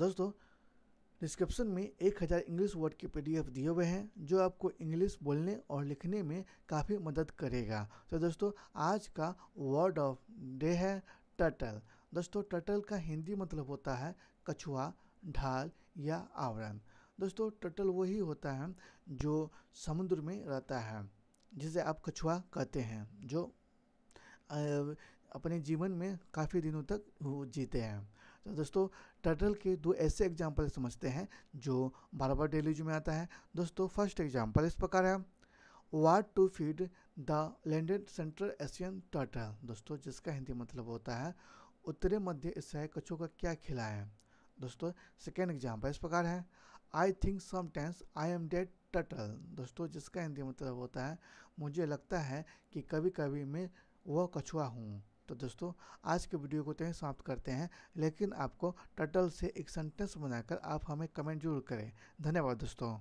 दोस्तों डिस्क्रिप्शन में 1000 English word के पीडीएफ दिए हुए हैं जो आपको इंग्लिश बोलने और लिखने में काफ़ी मदद करेगा तो दोस्तों आज का वर्ड ऑफ डे है टटल दोस्तों टटल का हिंदी मतलब होता है कछुआ ढाल या आवरण दोस्तों टटल वही होता है जो समुद्र में रहता है जिसे आप कछुआ कहते हैं जो अपने जीवन में काफ़ी दिनों तक जीते हैं तो दोस्तों टर्टल के दो ऐसे एग्जाम्पल समझते हैं जो बार बार जो में आता है दोस्तों फर्स्ट एग्जाम्पल इस प्रकार है what to feed the landed central Asian turtle दोस्तों जिसका हिंदी मतलब होता है उत्तरे मध्य एशियाई कछुओं का क्या खिला है दोस्तों सेकेंड एग्जाम्पल इस प्रकार है I think sometimes I am dead turtle दोस्तों जिसका हिंदी मतलब होता है मुझे लगता है कि कभी कभी मैं वह कछुआ हूँ तो दोस्तों आज के वीडियो को तो यही समाप्त करते हैं लेकिन आपको टटल से एक सेंटेंस बनाकर आप हमें कमेंट जरूर करें धन्यवाद दोस्तों